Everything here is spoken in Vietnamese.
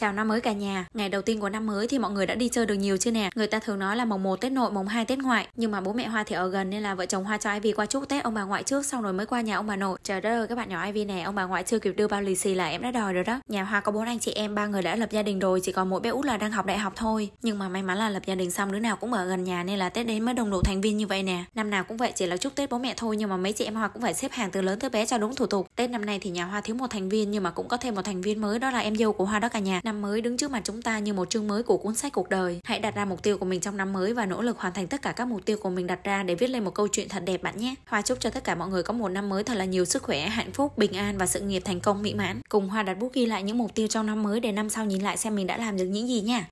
Chào năm mới cả nhà. Ngày đầu tiên của năm mới thì mọi người đã đi chơi được nhiều chưa nè? Người ta thường nói là mồng 1 Tết nội, mồng 2 Tết ngoại, nhưng mà bố mẹ Hoa thì ở gần nên là vợ chồng Hoa cho Ivy qua chúc Tết ông bà ngoại trước xong rồi mới qua nhà ông bà nội. Trời đất ơi các bạn nhỏ Ivy nè, ông bà ngoại chưa kịp đưa bao lì xì là em đã đòi rồi đó. Nhà Hoa có bốn anh chị em, ba người đã lập gia đình rồi, chỉ còn mỗi bé út là đang học đại học thôi. Nhưng mà may mắn là lập gia đình xong đứa nào cũng ở gần nhà nên là Tết đến mới đồng độ thành viên như vậy nè. Năm nào cũng vậy chỉ là chúc Tết bố mẹ thôi nhưng mà mấy chị em Hoa cũng phải xếp hàng từ lớn tới bé cho đúng thủ tục. Tết năm nay thì nhà Hoa thiếu một thành viên nhưng mà cũng có thêm một thành viên mới đó là em dâu của Hoa đó cả nhà Năm mới đứng trước mặt chúng ta như một chương mới của cuốn sách cuộc đời. Hãy đặt ra mục tiêu của mình trong năm mới và nỗ lực hoàn thành tất cả các mục tiêu của mình đặt ra để viết lên một câu chuyện thật đẹp bạn nhé. Hoa chúc cho tất cả mọi người có một năm mới thật là nhiều sức khỏe, hạnh phúc, bình an và sự nghiệp thành công mỹ mãn. Cùng Hoa đặt bút ghi lại những mục tiêu trong năm mới để năm sau nhìn lại xem mình đã làm được những gì nha.